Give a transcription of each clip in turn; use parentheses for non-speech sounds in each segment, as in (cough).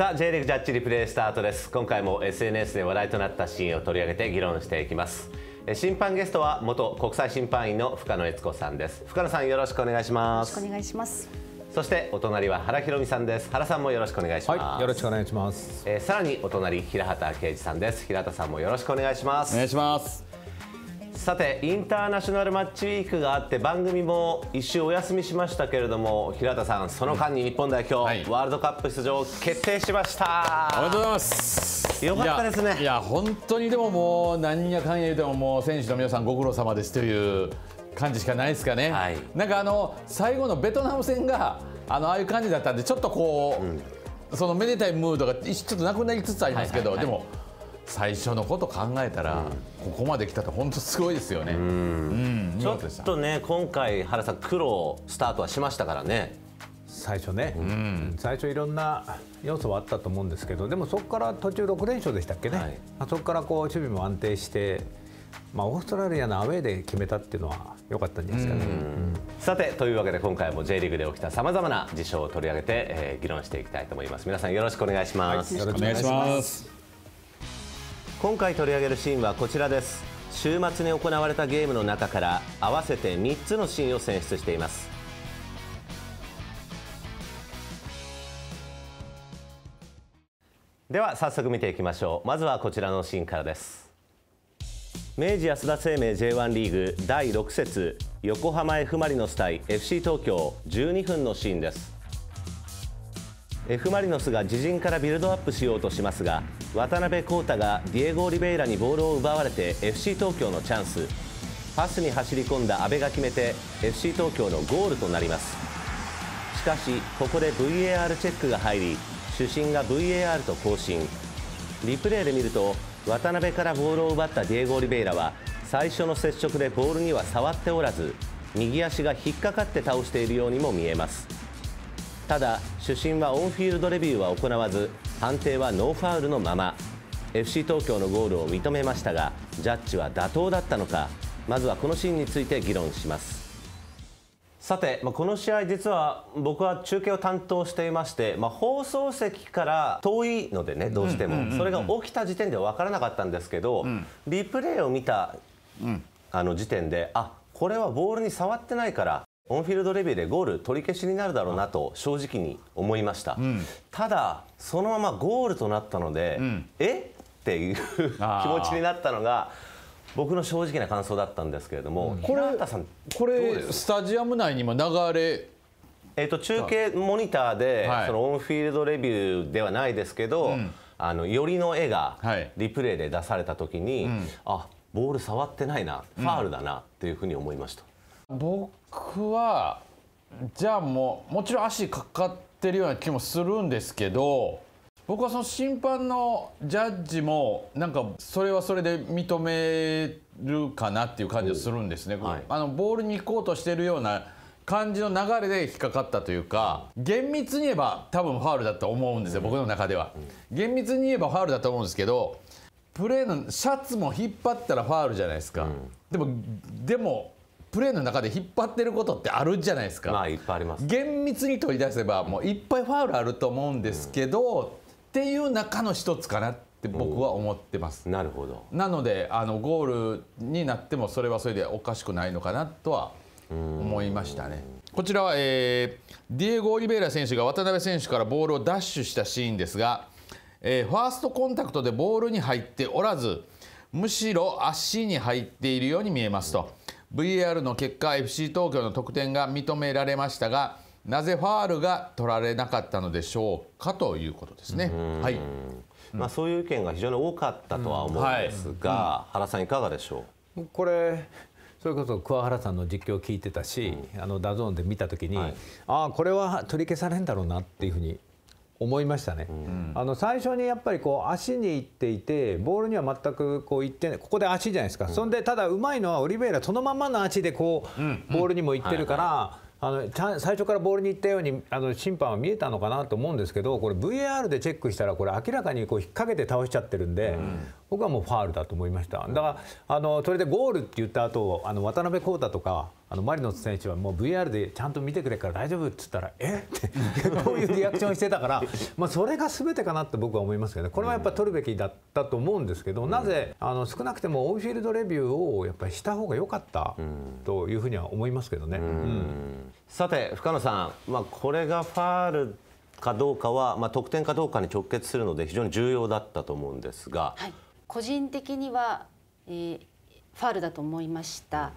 さあ J リーグジャッジリプレイスタートです今回も SNS で話題となったシーンを取り上げて議論していきます審判ゲストは元国際審判員の深野悦子さんです深野さんよろしくお願いしますよろしくお願いしますそしてお隣は原博美さんです。原さんもよろしくお願いします。はい、よろしくお願いします。えー、さらにお隣平畑啓二さんです。平畑さんもよろしくお願いします。お願いします。さてインターナショナルマッチウィークがあって番組も一周お休みしましたけれども平田さんその間に日本代表、はい、ワールドカップ出場決定しましたおめでとうございますよかったですねいや本当にでももう何やかんや言うてももう選手の皆さんご苦労様ですという感じしかないですかね、はい、なんかあの最後のベトナム戦があのああいう感じだったんでちょっとこう、うん、そのめでたいムードがちょっとなくなりつつありますけど、はいはい、でも最初のこと考えたら、ここまで来たって本当すごいですよね、うんちょっとね今回原さん苦労スタートはしましたからね最初ね、うん、最初いろんな要素はあったと思うんですけどでもそこから途中6連勝でしたっけね、はい、そこからこう守備も安定して、まあ、オーストラリアのアウェーで決めたっていうのは良かったんじゃないですかね。さてというわけで今回も J リーグで起きたさまざまな事象を取り上げて、えー、議論していきたいと思います。皆さんよろしくお願いします。はい、よろしくお願いします今回取り上げるシーンはこちらです週末に行われたゲームの中から合わせて3つのシーンを選出していますでは早速見ていきましょうまずはこちらのシーンからです明治安田生命 J1 リーグ第6節横浜 F・ マリノス対 FC 東京12分のシーンです F・ マリノスが自陣からビルドアップしようとしますが渡辺康太がディエゴ・オリベイラにボールを奪われて FC 東京のチャンスパスに走り込んだ阿部が決めて FC 東京のゴールとなりますしかしここで VAR チェックが入り主審が VAR と更新リプレイで見ると渡辺からボールを奪ったディエゴ・オリベイラは最初の接触でボールには触っておらず右足が引っかかって倒しているようにも見えますただ主審はオンフィールドレビューは行わず判定はノーファウルのまま FC 東京のゴールを認めましたがジャッジは妥当だったのかまずはこのシーンについて議論しますさて、まあ、この試合実は僕は中継を担当していまして、まあ、放送席から遠いのでねどうしても、それが起きた時点では分からなかったんですけど、うん、リプレイを見た、あの時点であこれはボールに触ってないからオンフィールドレビューでゴール取り消しになるだろうなと正直に思いました、うん、ただそのままゴールとなったので、うん、えっていう気持ちになったのが僕の正直な感想だったんですけれども、うん、これこれスタジアム内にも流れえー、と中継モニターで、そのオンフィールドレビューではないですけど、あのよりの絵がリプレイで出された時に、あボール触ってないなファールだなっていうふうに思いました。僕僕はじゃあもうもちろん足かかってるような気もするんですけど僕はその審判のジャッジもなんかそれはそれで認めるかなっていう感じがするんですね。はい、あのボールに行こうとしてるような感じの流れで引っかかったというか厳密に言えば多分ファウルだと思うんですよ、僕の中では厳密に言えばファウルだと思うんですけどプレーのシャツも引っ張ったらファウルじゃないですか、でもでもプレーの中で引っ張ってることってあるじゃないですか、まあ、いっぱいあります厳密に取り出せばもういっぱいファウルあると思うんですけど、うん、っていう中の一つかなって僕は思ってます、なるほどなのであのゴールになってもそれはそれでおかしくないのかなとは思いましたね。こちらは、えー、ディエゴ・オリベイラ選手が渡辺選手からボールをダッシュしたシーンですが、えー、ファーストコンタクトでボールに入っておらずむしろ足に入っているように見えますと。VAR の結果 FC 東京の得点が認められましたがなぜファールが取られなかったのでしょうかということですね。はいまあ、そういう意見が非常に多かったとは思うんですが、はい、原さんいかがでしょうこれそれこそ桑原さんの実況を聞いてたし、うん、あのダゾーンで見た時に、はい、ああこれは取り消されんだろうなっていうふうに思いましたね、うん、あの最初にやっぱりこう足に行っていてボールには全くこう行ってないここで足じゃないですか、うん、そんでただうまいのはオリベイラそのままの足でこう、うん、ボールにも行ってるから。あの最初からボールに行ったようにあの審判は見えたのかなと思うんですけどこれ VAR でチェックしたらこれ明らかにこう引っ掛けて倒しちゃってるんで、僕はもうファールだと思いました。だからあのそれでゴールって言った後あの渡辺康太とかあのマリノス選手はもう VR でちゃんと見てくれから大丈夫っつったらえって (laughs) こういうリアクションしてたから、まあ、それが全てかなって僕は思いますけど、ね、これはやっぱ取るべきだったと思うんですけど、うん、なぜあの少なくてもオンフィールドレビューをやっぱりした方が良かったというふうには思いますけどね。うんうん、さて深野さん、まあ、これがファールかどうかは、まあ、得点かどうかに直結するので非常に重要だったと思うんですが。はい個人的には、えー、ファールだと思いました、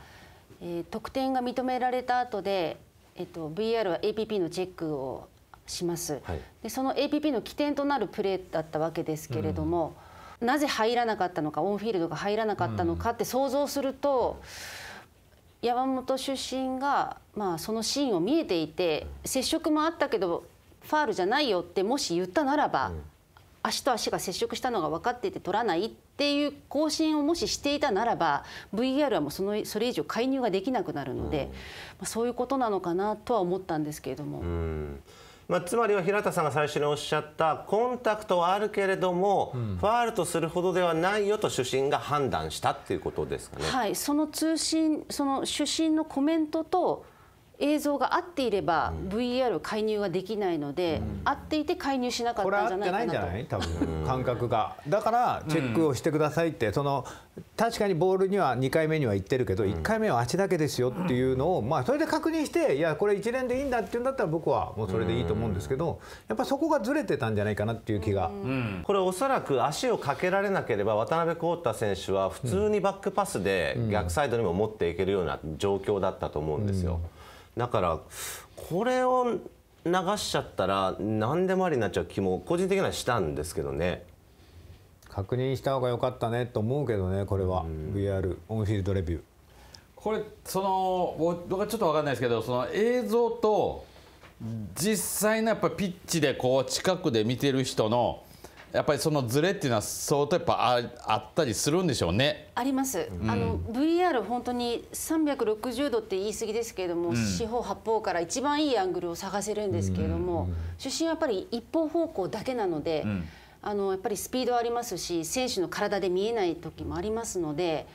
えー、得点が認められた後で、えーと、VR は APP のチェックをします、はい、でその APP の起点となるプレーだったわけですけれども、うん、なぜ入らなかったのかオンフィールドが入らなかったのかって想像すると、うん、山本出身が、まあ、そのシーンを見えていて接触もあったけどファールじゃないよってもし言ったならば。うん足と足が接触したのが分かっていて取らないっていう更新をもししていたならば v r はもうそのそれ以上介入ができなくなるので、まあ、そういうことなのかなとは思ったんですけれども。まあ、つまりは平田さんが最初におっしゃったコンタクトはあるけれども、うん、ファールとするほどではないよと主審が判断したっていうことですかね。はい、その通信その主審のコメントと映像が合っていれば VR 介入はできないので、うん、合っていて介入しなかったんじゃないかなと。これ合ってないんじゃない多分感覚が。だからチェックをしてくださいって、うん、その確かにボールには2回目には行ってるけど、1回目はあちだけですよっていうのを、まあ、それで確認していやこれ一連でいいんだっていうんだったら僕はもうそれでいいと思うんですけど、やっぱそこがずれてたんじゃないかなっていう気が。これおそらく足をかけられなければ渡辺康太選手は普通にバックパスで逆サイドにも持っていけるような状況だったと思うんですよ。うんだからこれを流しちゃったら何でもありになっちゃう気も個人的にはしたんですけどね確認した方が良かったねと思うけどねこれは、うん、VR オンフィールドレビューこれその僕はちょっと分かんないですけどその映像と実際のやっぱピッチでこう近くで見てる人のやっぱりそのズレっていうのは相当やっぱあったりするんでしょうね。あります。うん、あの VR 本当に360度って言い過ぎですけれども、うん、四方八方から一番いいアングルを探せるんですけれども、うん、出身はやっぱり一方方向だけなので、あのやっぱりスピードありますし選手の体で見えない時もありますので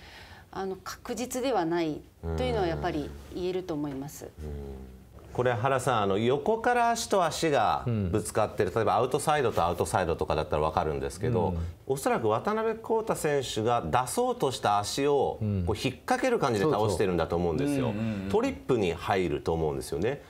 あの確実ではないというのはやっぱり言えると思います。これ原さんあの横から足と足がぶつかってる、例えばアウトサイドとアウトサイドとかだったら分かるんですけど、うん、おそらく渡辺康太選手が出そうとした足をこう引っ掛ける感じで倒してるんだと思うんですよ。トリップに入ると思うんですよね。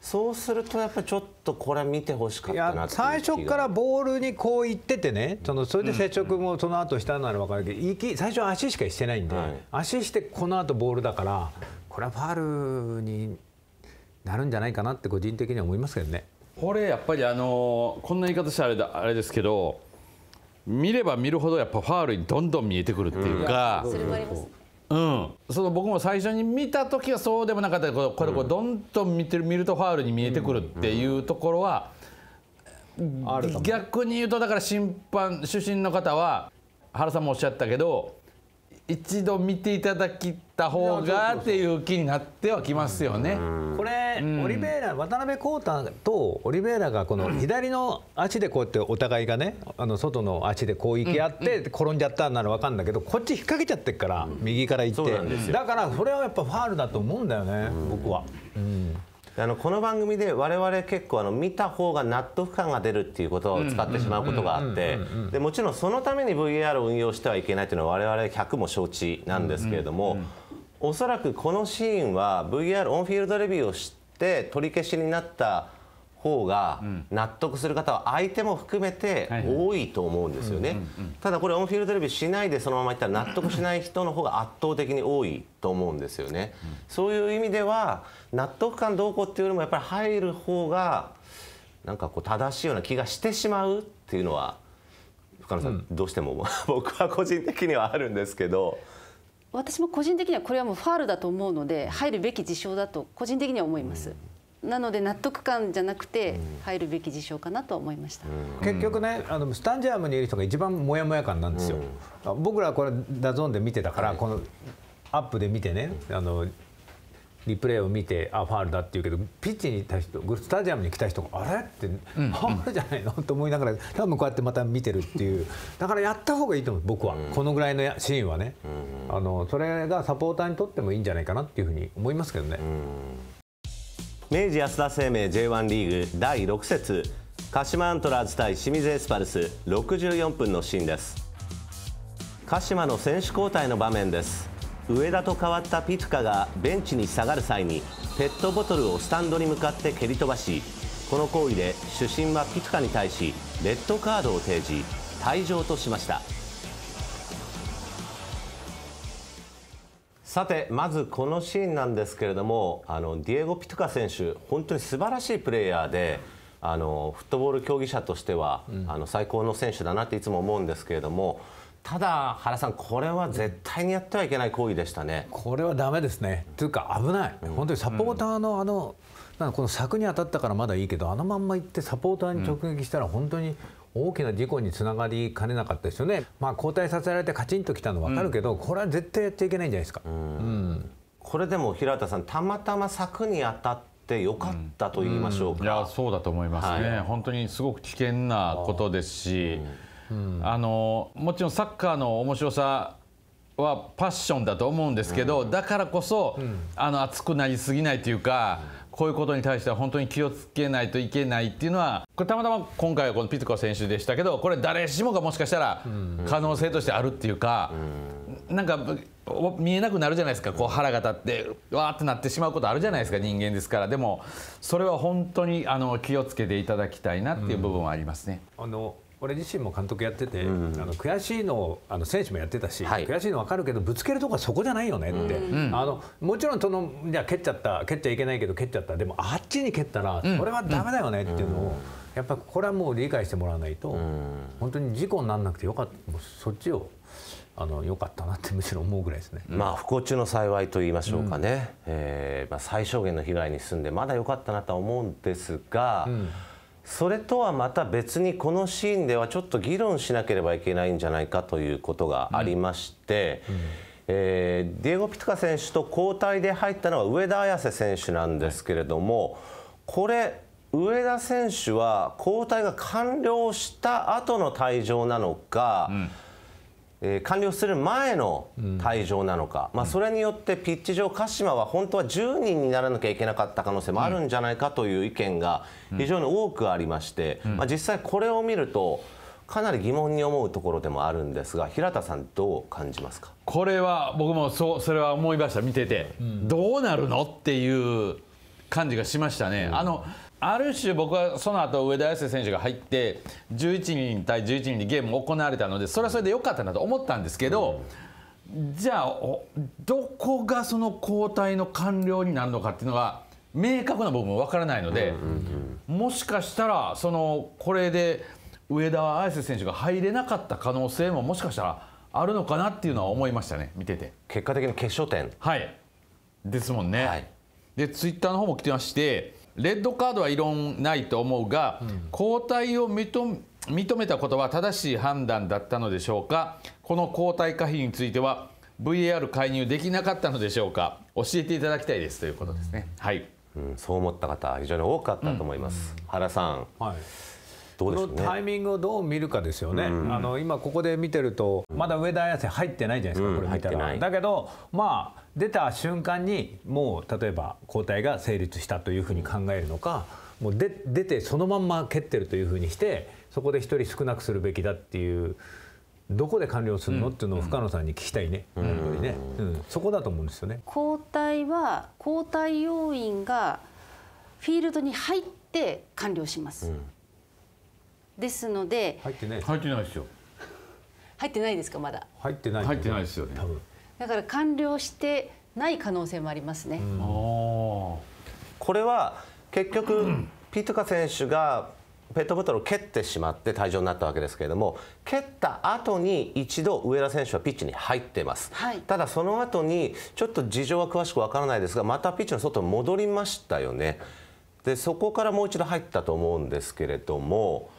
そうするとやっぱりちょっとこれ見てほしかったな最初からボールにこう行っててねそのそれで接触もその後したなら分かるけど、うんうん、最初足しかしてないんで、はい、足してこの後ボールだからこれはファールになるんじゃないかなって個人的には思いますけどね。これやっぱりあのこんな言い方したらあれだあれですけど見れば見るほどやっぱファールにどんどん見えてくるっていうか。うんうんその僕も最初に見た時はそうでもなかったけどこれこうどんどん見てる見るとファウルに見えてくるっていうところは、逆に言うとだから審判主審の方は原さんもおっしゃったけど一度見ていただきた方がっていう気になってはきますよね。これ、うん、オリベーラ渡辺康太とオリベーラがこの左の足でこうやってお互いがねあの外の足でこう行き合って転んじゃったなら分かるんだけどこっち引っ掛けちゃってから右から行ってだからそれはやっぱファールだと思うんだよね僕は。うんあのこの番組で我々結構あの見た方が納得感が出るっていうことを使ってしまうことがあってでもちろんそのために VAR を運用してはいけないというのは我々100も承知なんですけれどもおそらくこのシーンは VAR オンフィールドレビューをして取り消しになった方が納得する方は相手も含めて多いと思うんですよね。ただこれオンフィールドレビューしないでそのままいったら納得しない人の方が圧倒的に多いと思うんですよね。そういう意味では納得感どうこうっていうよりもやっぱり入る方がなんかこう正しいような気がしてしまうっていうのは深野さん、どうしても (laughs) 僕は個人的にはあるんですけど。私も個人的にはこれはもうファールだと思うので入るべき事象だと個人的には思います。うんなので納得感じゃなくて入るべき事象かなと思いました、結局ねあのスタジアムにいる人が一番モヤモヤ感なんですよ、うん、僕らこれダゾーンで見てたから、はい、このアップで見てねあのリプレイを見てあファールだって言うけどピッチにいた人スタジアムに来た人があれって、うん、ファールじゃないの、と思いながら多分こうやってまた見てるっていうだからやった方がいいと思う僕は、うん、このぐらいのシーンはね、うん、あのそれがサポーターにとってもいいんじゃないかなっていうふうに思いますけどね。明治安田生命 J1 リーグ第6節鹿島アントラーズ対清水エスパルス64分のシーンです鹿島の選手交代の場面です上田と変わったピトカがベンチに下がる際にペットボトルをスタンドに向かって蹴り飛ばしこの行為で主審はピトカに対しレッドカードを提示退場としましたさてまずこのシーンなんですけれどもあのディエゴ・ピトカ選手本当に素晴らしいプレーヤーであのフットボール競技者としては、うん、あの最高の選手だなっていつも思うんですけれどもただ原さんこれは絶対にやってはいけない行為でしたねこれはダメですねというか危ない、本当にサポーターのあの、うんこの柵に当たったからまだいいけどあのまんま行ってサポーターに直撃したら本当に大きな事故につながりかねなかったですよね、まあ、交代させられてカチンときたの分かるけど、うん、これは絶対やっていけないんじゃないですか。うんこれでも平田さんたまたま柵に当たってよかったと言いましょうか、うん、いやそうだと思いますね、はい、本当にすごく危険なことですし、うん、あのもちろんサッカーの面白さはパッションだと思うんですけど、うん、だからこそ、あの熱くなりすぎないというか、こういうことに対しては本当に気をつけないといけないっていうのはこれたまたま今回はこのピツコ選手でしたけどこれ誰しもがもしかしたら可能性としてあるっていうか、なんか見えなくなるじゃないですかこう腹が立ってわーってなってしまうことあるじゃないですか人間ですからでもそれは本当にあの気をつけていただきたいなっていう部分はありますね。あの俺自身も監督やってて、うん、あの悔しいのあの選手もやってたし、はい、悔しいの分かるけどぶつけるとこはそこじゃないよねって、うん、あのもちろんそのじゃ蹴っちゃった蹴っちゃいけないけど蹴っちゃったでもあっちに蹴ったらそれはだめだよねっていうのを、やっぱこれはもう理解してもらわないと、本当に事故にならなくてよかったもうそっちを。あのよかったなってむしろ思うぐらいですね。まあ不幸中の幸いと言いましょうかね。うん、ええー、まあ最小限の被害に住んでまだ良かったなとは思うんですが。うんそれとはまた別にこのシーンではちょっと議論しなければいけないんじゃないかということがありまして、うんうん、えー、ディエゴ・ピトカ選手と交代で入ったのは上田綺世選手なんですけれども、はい、これ上田選手は交代が完了した後の退場なのか、うんえ完了する前の退場なのか、うん、まあ、それによってピッチ上、鹿島は本当は10人にならなきゃいけなかった可能性もあるんじゃないかという意見が非常に多くありまして、うん、まあ、実際、これを見ると、かなり疑問に思うところでもあるんですが、平田さん、どう感じますかこれは僕もそうそれは思いました、見てて、うん、どうなるのっていう感じがしましたね。あのある種僕はその後上田綺世選手が入って11人対11人でゲーム行われたのでそれはそれで良かったなと思ったんですけど、うん、じゃあどこがその交代の完了になるのかっていうのは明確な部分分からないので、もしかしたらそのこれで上田綺世選手が入れなかった可能性ももしかしたらあるのかなっていうのは思いましたね見てて結果的に決勝点はいですもんね、はい、でツイッターの方も来てましてレッドカードは異論ないと思うが、交代を認めたことは正しい判断だったのでしょうかこの交代可否については VAR 介入できなかったのでしょうか教えていただきたいですということですね。はい、うん、そう思った方非常に多かったと思います、うん、原さん、はいのタイミングをどう見るかですよね、あの今ここで見てるとまだ上田綺世入ってないじゃないですか、これ見たらだけどまあ出た瞬間にもう例えば交代が成立したというふうに考えるのかもうで出てそのまんま蹴ってるというふうにしてそこで1人少なくするべきだっていう。どこで完了するの、うん、っていうのを深野さんに聞きたいね、うん、ね、うん、そこだと思うんですよね交代は交代要員がフィールドに入って完了します、うんですので入ってない入ってないですよ入ってないですかまだ入ってない入ってないですよね多分だから完了してない可能性もありますね、これは結局、ピートカ選手がペットボトルを蹴ってしまって退場になったわけですけれども蹴った後に一度上田選手はピッチに入ってます、はい、ただその後にちょっと事情は詳しくわからないですがまたピッチの外に戻りましたよねでそこからもう一度入ったと思うんですけれども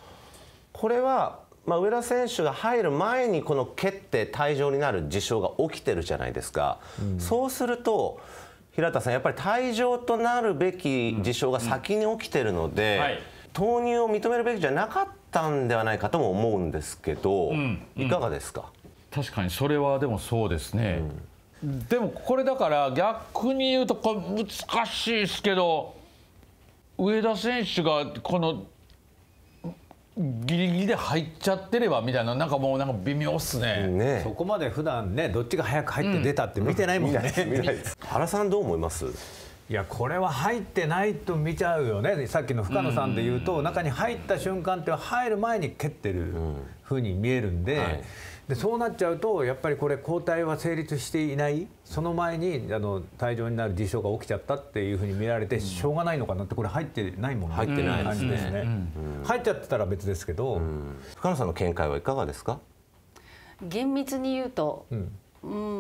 これは、まあ、上田選手が入る前にこの蹴って退場になる事象が起きてるじゃないですか、うん、そうすると平田さんやっぱり退場となるべき事象が先に起きてるので、うんはい、投入を認めるべきじゃなかったんではないかとも思うんですけど、いかがですか確かにそれはでもそうですね、でもこれだから逆に言うとこれ難しいですけど上田選手がこのギリギリで入っちゃってればみたいななんかもうなんか微妙っすね、ね、そこまで普段ねどっちが早く入って出たって見てないもんね、うん、原さんどう思いますいやこれは入ってないと見ちゃうよねさっきの深野さんで言うと、うん、中に入った瞬間って入る前に蹴ってるふうに見えるんで、うんはいでそうなっちゃうとやっぱりこれ抗体は成立していないその前にあの帯状になる事象が起きちゃったっていうふうに見られて、しょうがないのかなってこれ入ってないもね入ってないですね、うん、入っちゃってたら別ですけど、うん、深野さんの見解はいかがですか厳密に言うと、うん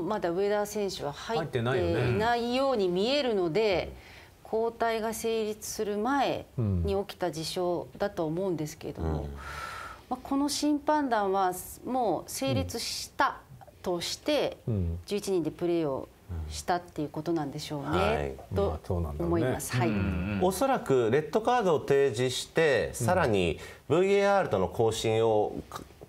まだ上田選手は入っていないように見えるので。抗体が成立する前に起きた事象だと思うんですけれども、まあ、この審判団はもう成立したとして、うん、11人でプレーをしたっていうことなんでしょうね、はい、と思います。まあね、はい、うんうん、おそらくレッドカードを提示してさらに VAR との更新を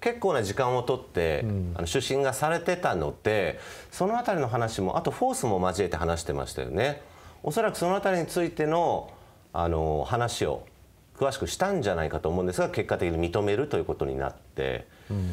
結構な時間を取って、あの主審がされてたのでその辺りの話もあとフォースも交えて話してましたよね。おそらくその辺りについてのあの話を詳しくしたんじゃないかと思うんですが結果的に認めるということになって、うん、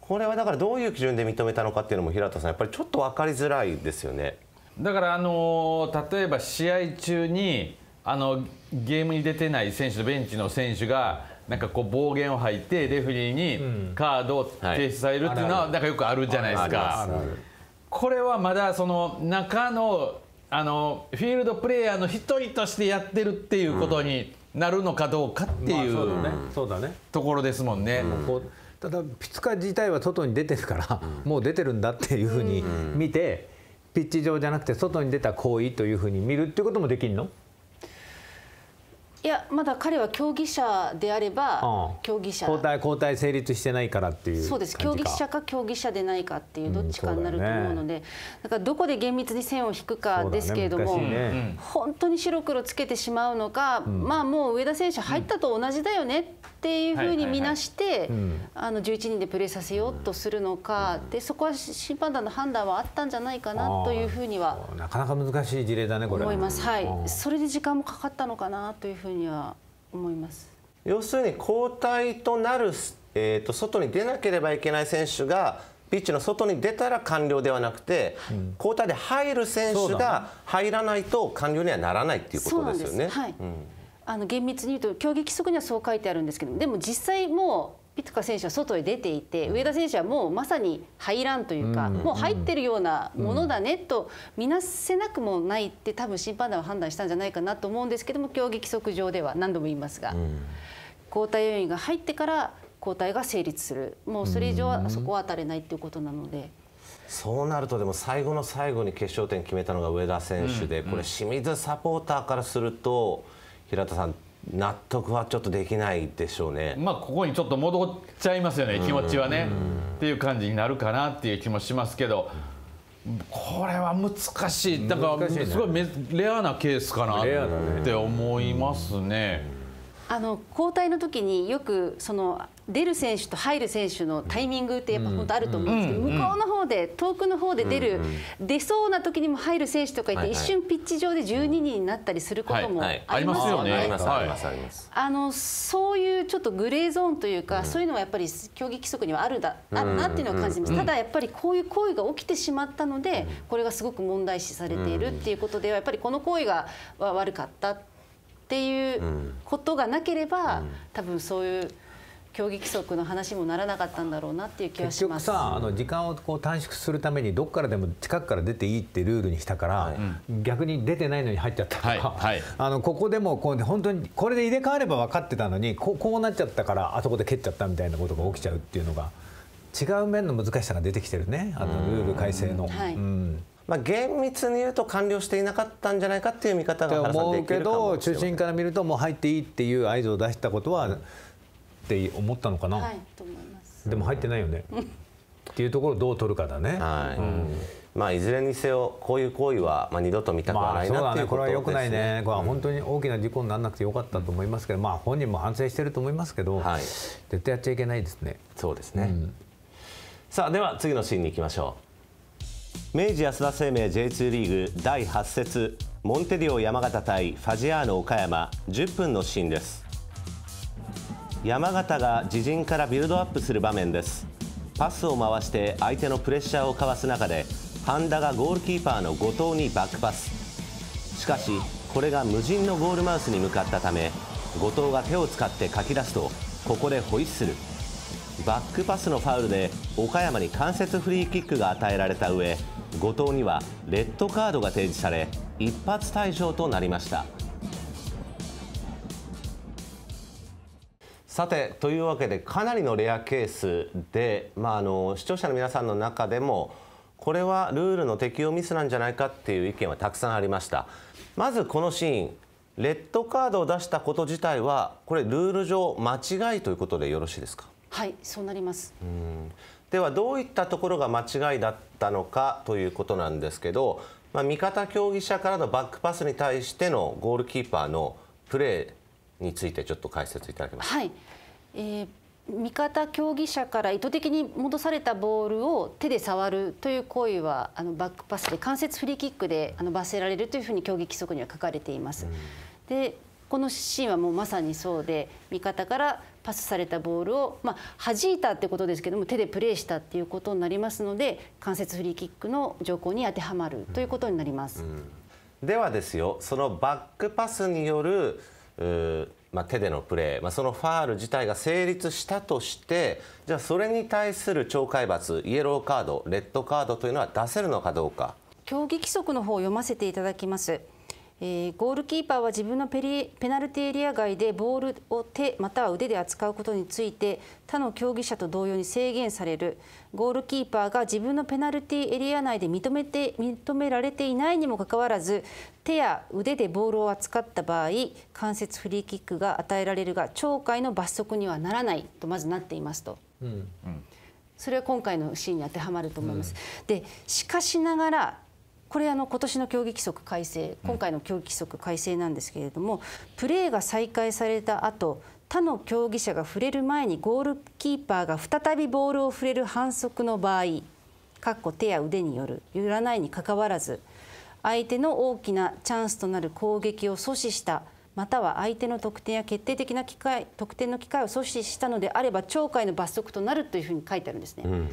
これはだからどういう基準で認めたのかっていうのも平田さんやっぱりちょっと分かりづらいですよね。だからあの例えば試合中にあのゲームに出てない選手とベンチの選手がなんかこう暴言を吐いてレフェリーにカードを提出されるっていうのはなんかよくあるじゃないですか。これはまだその中のあのフィールドプレーヤーの一人としてやってるっていうことになるのかどうかっていうところですもんね。ただピツカ自体は外に出てるから、もう出てるんだっていうふうに見て、ピッチ上じゃなくて外に出た行為というふうに見るっていうこともできるのいやまだ彼は競技者であれば、うん、競技者交代交代成立してないからっていうそうです競技者か競技者でないかっていうどっちかになると思うので、うんだね、だからどこで厳密に線を引くかですけれども、ねね、本当に白黒つけてしまうのか、うん、まあもう上田選手入ったと同じだよねっていうふうに見なして、あの11人でプレーさせようとするのか、でそこは審判団の判断はあったんじゃないかなというふうにはなかなか難しい事例だねこれ思いますはい、それで時間もかかったのかなというふうふうには思います。要するに交代となる、えーと、外に出なければいけない選手がピッチの外に出たら完了ではなくて、うん、交代で入る選手が入らないと完了にはならないっていうことですよね。あの厳密に言うと競技規則にはそう書いてあるんですけどでも実際もうピトカ選手は外へ出ていて上田選手はもうまさに入らんというか、もう入ってるようなものだねと見なせなくもないって多分審判団は判断したんじゃないかなと思うんですけども競技規則上では何度も言いますが、交代要員が入ってから交代が成立するもうそれ以上はそこは当たれないっていうことなので。そうなるとでも最後の最後に決勝点決めたのが上田選手で、これ清水サポーターからすると平田さん納得はちょっとできないでしょうね。まあここにちょっと戻っちゃいますよね気持ちはね、っていう感じになるかなっていう気もしますけど。これは難しいだからすごい、レアなケースかなって思いますね。ねあの交代の時によくその出る選手と入る選手のタイミングってやっぱ本当あると思うんですけど、向こうの方で遠くの方で出る、出そうな時にも入る選手とかいて、一瞬ピッチ上で12人になったりすることもありますよね。あのそういうちょっとグレーゾーンというか、そういうのはやっぱり競技規則にはあるだあるなっていうのは感じます。ただやっぱりこういう行為が起きてしまったので、これがすごく問題視されているっていうことではやっぱりこの行為が悪かったっていうことがなければ、多分そういう。競技規則の話もならなかったんだろうなっていう気がします結局さあの時間をこう短縮するためにどっからでも近くから出ていいってルールにしたから、逆に出てないのに入っちゃったとか、はいはい、あのここでもこう本当にこれで入れ替われば分かってたのにこうなっちゃったからあそこで蹴っちゃったみたいなことが起きちゃうっていうのが違う面の難しさが出てきてるねあのルール改正の。まあ、厳密に言うと完了していなかったんじゃないかっていう見方が思うけど中心から見るともう入っていいっていう合図を出したことは、うんって思ったのかな、はい、と思いますでも入ってないよねっていうところどう取るかだね、はいうん、まあ、いずれにせよこういう行為は、まあ、二度と見たくはないな、まあ、ね、これはよくないね、これは本当に大きな事故にならなくてよかったと思いますけど、うん、まあ、本人も反省してると思いますけど、はい、絶対やっちゃいけないですねそうですね、うん、さあでは次のシーンに行きましょう明治安田生命 J2 リーグ第8節モンテディオ山形対ファジアーノ岡山10分のシーンです山形が自陣からビルドアップする場面ですパスを回して相手のプレッシャーをかわす中で半田がゴールキーパーの後藤にバックパスしかしこれが無人のゴールマウスに向かったため後藤が手を使ってかき出すとここでホイッスルバックパスのファウルで岡山に間接フリーキックが与えられた上後藤にはレッドカードが提示され一発退場となりました。さてというわけでかなりのレアケースで、まあ、あの視聴者の皆さんの中でもこれはルールの適用ミスなんじゃないかっていう意見はたくさんありましたまずこのシーンレッドカードを出したこと自体はこれルール上間違いということでよろしいですかはいそうなりますうんではどういったところが間違いだったのかということなんですけど、まあ、味方競技者からのバックパスに対してのゴールキーパーのプレーについてちょっと解説いただけますか。はい、えー味方競技者から意図的に戻されたボールを手で触るという行為はあのバックパスで関節フリーキックであの罰せられるというふうに競技規則には書かれています。うん、でこのシーンはもうまさにそうで味方からパスされたボールを、まあ、弾いたってことですけども手でプレーしたっていうことになりますので関節フリーキックの条項に当てはまるということになります。うんうん、ではですよそのバックパスによるまあ、手でのプレー、まあ、そのファール自体が成立したとしてじゃあそれに対する懲戒罰イエローカードレッドカードというのは出せるのかどうか競技規則の方を読ませていただきます。えー、ゴールキーパーは自分のペリペナルティエリア外でボールを手または腕で扱うことについて他の競技者と同様に制限されるゴールキーパーが自分のペナルティエリア内で認めて認められていないにもかかわらず手や腕でボールを扱った場合関節フリーキックが与えられるが懲戒の罰則にはならないとまずなっていますと。うん、うんそれは今回のシーンに当てはまると思います。うん、でしかしながらこれあの今年の競技規則改正今回の競技規則改正なんですけれども、うん、プレーが再開された後他の競技者が触れる前にゴールキーパーが再びボールを触れる反則の場合かっこ手や腕による揺らないにかかわらず相手の大きなチャンスとなる攻撃を阻止したまたは相手の得点や決定的な機会得点の機会を阻止したのであれば懲戒の罰則となるというふうに書いてあるんですね。うん、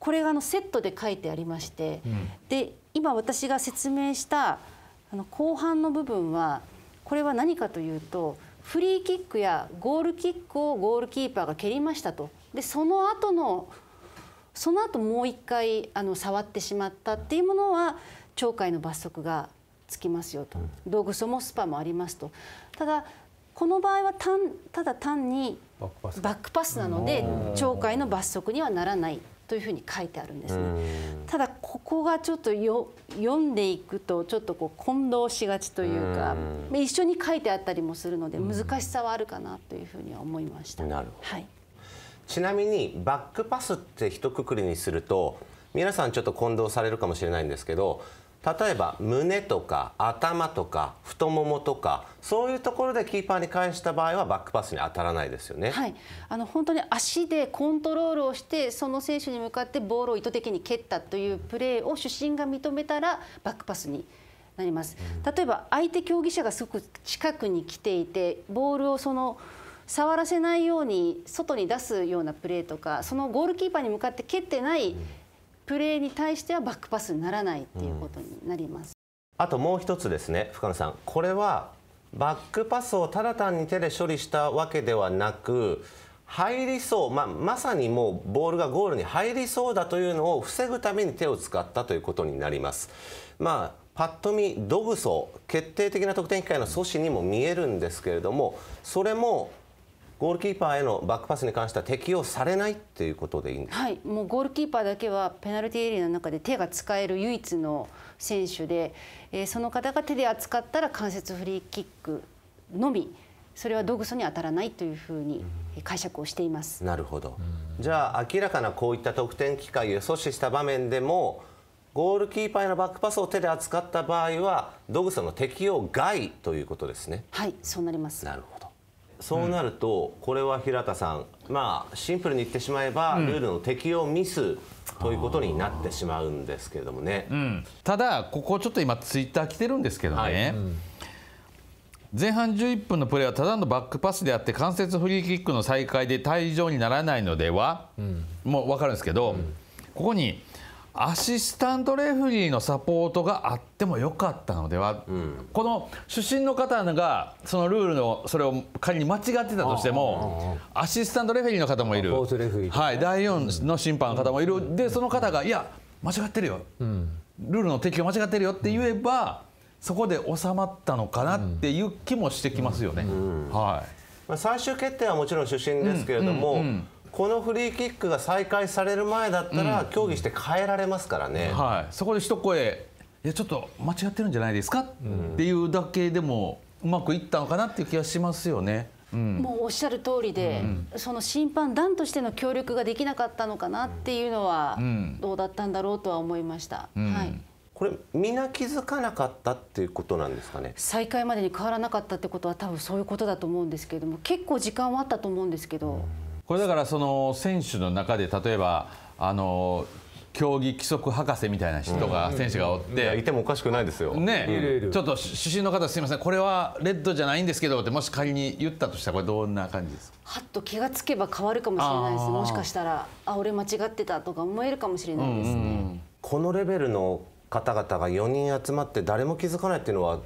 これがあのセットで書いてありまして、うん、で今私が説明したあの後半の部分はこれは何かというとフリーキックやゴールキックをゴールキーパーが蹴りましたとでその後のその後もう一回あの触ってしまったっていうものは懲戒の罰則がつきますよと道具そもスパもありますとただこの場合は単ただ単にバックパスなので懲戒の罰則にはならないというふうに書いてあるんですね。ただここがちょっとよ読んでいくとちょっとこう混同しがちというか一緒に書いてあったりもするので難しさはあるかなというふうには思いました。なるほど、はい、ちなみにバックパスって一括りにすると皆さんちょっと混同されるかもしれないんですけど例えば胸とか頭とか太ももとかそういうところでキーパーに返した場合はバックパスに当たらないですよね、はい、あの本当に足でコントロールをしてその選手に向かってボールを意図的に蹴ったというプレーを主審が認めたらバックパスになります。例えば相手競技者がすごく近くに来ていてボールをその触らせないように外に出すようなプレーとかそのゴールキーパーに向かって蹴ってない、うんプレーに対してはバックパスにならないっていうことになります。うん、あともう一つですね深野さんこれはバックパスをただ単に手で処理したわけではなく入りそう、まあ、まさにもうボールがゴールに入りそうだというのを防ぐために手を使ったということになります。まあパッと見ドグソ決定的な得点機会の阻止にも見えるんですけれどもそれもゴールキーパーへのバックパスに関しては適用されないっていうことでいいんですはい、もうゴールキーパーだけはペナルティーエリアの中で手が使える唯一の選手で、えー、その方が手で扱ったら関節フリーキックのみ。それはドグソに当たらないというふうに解釈をしています。なるほど。じゃあ明らかなこういった得点機会を阻止した場面でもゴールキーパーへのバックパスを手で扱った場合はドグソの適用外ということですね。はい、そうなります。なるほど。そうなると、これは平田さん、まあ、シンプルに言ってしまえば、ルールの適用ミスということになってしまうんですけれどもね、うん、ただ、ここちょっと今、ツイッター来てるんですけどね、はいうん、前半11分のプレーはただのバックパスであって、関節フリーキックの再開で退場にならないのでは、うん、もう分かるんですけど、ここに。アシスタントレフリーのサポートがあってもよかったのでは、うん、この主審の方がそのルールのそれを仮に間違ってたとしてもアシスタントレフェリーの方もいる、ね、はい、第4の審判の方もいる、うん、でその方が「いや間違ってるよ、うん、ルールの適用間違ってるよ」って言えば、そこで収まったのかなっていう気もしてきますよね。はいまあ、最終決定はもちろん主審ですけれども、うんうんうんこのフリーキックが再開される前だったら、協議して変えられますからね、うん、はい、そこで一声いやちょっと間違ってるんじゃないですか、っていうだけでもうまくいったのかなっていう気がしますよね。うん、もうおっしゃる通りで、うん、その審判団としての協力ができなかったのかなっていうのは、どうだったんだろうとは思いました。うん、はいこれ皆気づかなかったっていうことなんですかね再開までに変わらなかったってことは多分そういうことだと思うんですけれども結構時間はあったと思うんですけど、これだからその選手の中で例えばあの競技規則博士みたいな人が、選手がおって、いてもおかしくないですよ、ね、ちょっと主審の方、すみません、これはレッドじゃないんですけどって、もし仮に言ったとしたら、これ、どんな感じですかはっと気がつけば変わるかもしれないです、もしかしたら、あ俺間違ってたとか思えるかもしれないですね。このレベルの方々が4人集まって誰も気づかないっていうのは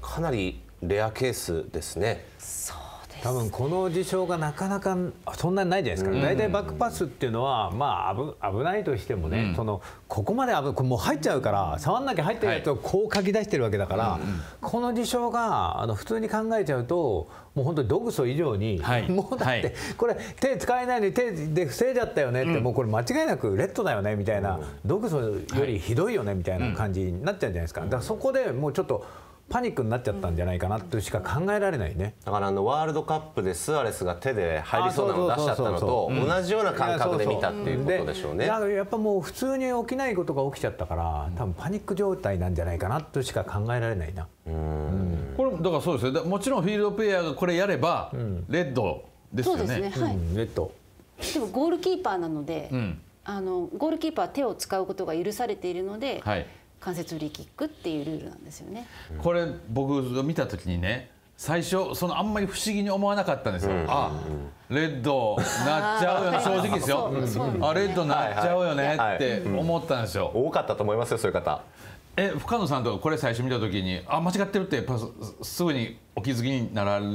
かなりレアケースですね。そう多分この事象がなかなかそんなにないじゃないですか、大体バックパスっていうのは、まあ、危ないとしてもね、うん、そのここまで危もう入っちゃうから触んなきゃ入ってるやつをこう書き出してるわけだから、はい、この事象があの普通に考えちゃうともう本当に毒素以上に、はい、(laughs) もうだって、これ手使えないのに手で防いじゃったよねって、うん、もうこれ間違いなくレッドだよねみたいな、毒素よりひどいよねみたいな感じになっちゃうじゃないですか。だからそこでもうちょっとパニックになっちゃったんじゃないかなとしか考えられないねだからあのワールドカップでスアレスが手で入りそうなのを出しちゃったのと同じような感覚で見たっていうことでしょうねやっぱもう普通に起きないことが起きちゃったから多分パニック状態なんじゃないかなとしか考えられないなこれだからそうですよもちろんフィールドプレイヤーがこれやればレッドですよね,、そうですねはい、レッドでもゴールキーパーなので、うん、あのゴールキーパーは手を使うことが許されているので、はい、関節フリーキックっていうルールなんですよね。これ僕見た時にね最初そのあんまり不思議に思わなかったんですよ、うん、あレッドなっちゃうよね正直ですよ、ね、あレッドなっちゃうよねって思ったんですよ、多かったと思いますよそういう方え深野さんとこれ最初見た時にあ間違ってるってすぐにお気づきになられる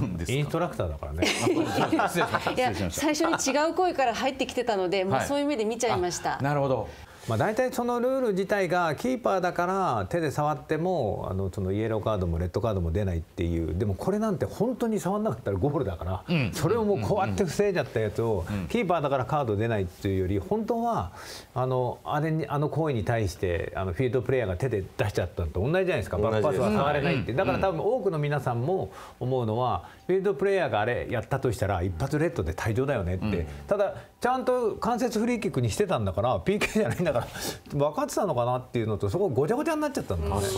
んですインストラクターだからね (laughs) いや最初に違う声から入ってきてたので、はい、もうそういう目で見ちゃいましたなるほどまあ、大体そのルール自体がキーパーだから手で触ってもあのそのイエローカードもレッドカードも出ないっていうでもこれなんて本当に触らなかったらゴールだから、うん、それをもうこうやって防いじゃったやつを、うん、キーパーだからカード出ないっていうより本当はあのあれにあの行為に対してあのフィールドプレーヤーが手で出しちゃったのと同じじゃないですかバックパスは触れないって、だから多分多くの皆さんも思うのはフェードプレーヤーがあれやったとしたら一発レッドで退場だよねって、うん、ただちゃんと関節フリーキックにしてたんだから PK じゃないんだから分かってたのかなっていうのとそこごちゃごちゃになっちゃったんだね。確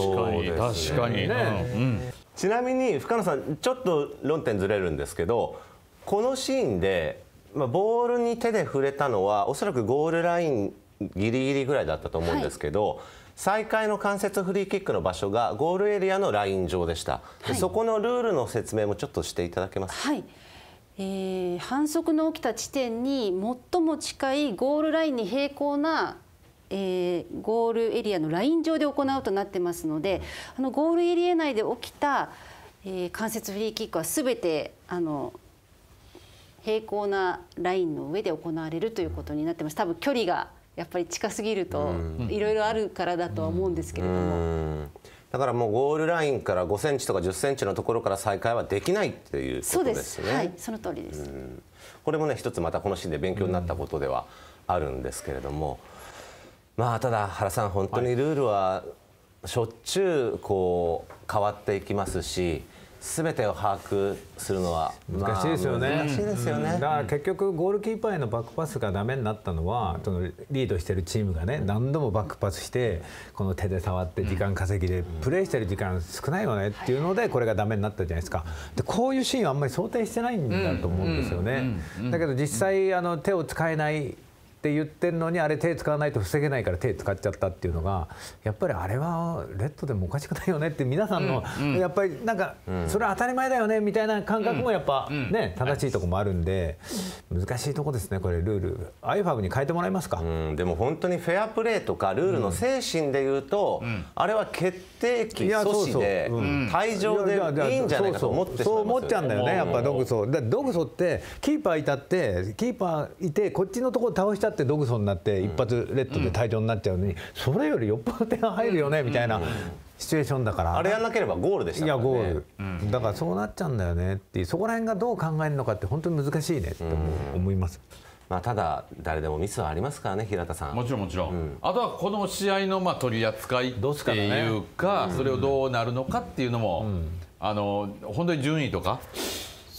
かにね、ねうん、ちなみに深野さんちょっと論点ずれるんですけどこのシーンで、まあ、ボールに手で触れたのはおそらくゴールラインギリギリぐらいだったと思うんですけど、はい再開の関節フリーキックの場所がゴールエリアのライン上でした、はい、そこのルールの説明もちょっとしていただけます、はいえー、反則の起きた地点に最も近いゴールラインに平行なえー、ゴールエリアのライン上で行うとなってますので、あのゴールエリア内で起きた、えー、関節フリーキックはすべてあの平行なラインの上で行われるということになってます。多分距離がやっぱり近すぎるといろいろあるからだとは思うんですけれども。だからもうゴールラインから5センチとか10センチのところから再開はできないっていうことですね。そうです。はい、その通りです。これもね一つまたこのシーンで勉強になったことではあるんですけれども、まあただ原さん本当にルールはしょっちゅうこう変わっていきますし。全てを把握するのは難しいですよね,、難しいですよね、うん、だから結局ゴールキーパーへのバックパスがダメになったのは、そのリードしてるチームがね何度もバックパスしてこの手で触って時間稼ぎで、プレーしてる時間少ないよねっていうのでこれがダメになったじゃないですかでこういうシーンはあんまり想定してないんだと思うんですよね、だけど実際あの手を使えないって言ってんのにあれ手使わないと防げないから手使っちゃったっていうのがやっぱりあれはレッドでもおかしくないよねって皆さんの、やっぱりなんか、それは当たり前だよねみたいな感覚もやっぱ、ね正しいとこもあるんで、難しいとこですねこれルール IFAB に変えてもらえますか、うん、でも本当にフェアプレーとかルールの精神でいうと、あれは決定機阻止で退場でいいんじゃないかと思ってそう思っちゃうんだよねやっぱドグソだドグソってキーパーいたってキーパーいてこっちのところ倒しちたって独走になって一発レッドで退場になっちゃうのに、それよりよっぽど点入るよねみたいなシチュエーションだからあれやんなければゴールでした、ね、いやゴール、うん、だからそうなっちゃうんだよねっていうそこら辺がどう考えるのかって本当に難しいねって思います。まあ、ただ誰でもミスはありますからね平田さんもちろんもちろん、うん、あとはこの試合のまあ取り扱いっていうか、それをどうなるのかっていうのも、あの本当に順位とか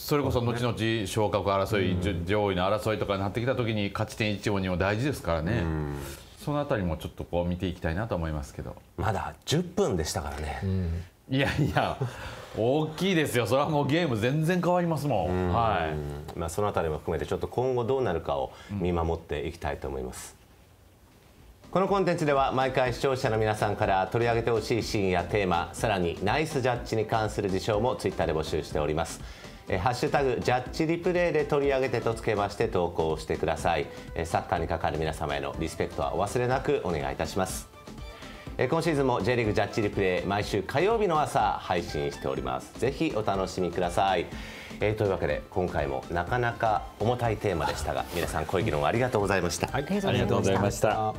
それこそ後々昇格争い、上位の争いとかになってきたときに勝ち点1も2も大事ですからね。そのあたりもちょっとこう見ていきたいなと思いますけど。まだ10分でしたからね。いやいや。大きいですよ、それはもうゲーム全然変わりますもん、んはい、まあ、そのあたりも含めて、ちょっと今後どうなるかを見守っていきたいと思います。うん、このコンテンツでは毎回視聴者の皆さんから取り上げてほしいシーンやテーマさらにナイスジャッジに関する事象もツイッターで募集しておりますえハッシュタグジャッジリプレイで取り上げてとつけまして投稿してください、えサッカーにかかる皆様へのリスペクトはお忘れなくお願いいたしますえ今シーズンも J リーグジャッジリプレイ毎週火曜日の朝配信しておりますぜひお楽しみください、えー、というわけで今回もなかなか重たいテーマでしたが皆さん濃い議論ありがとうございました、はい、ありがとうございました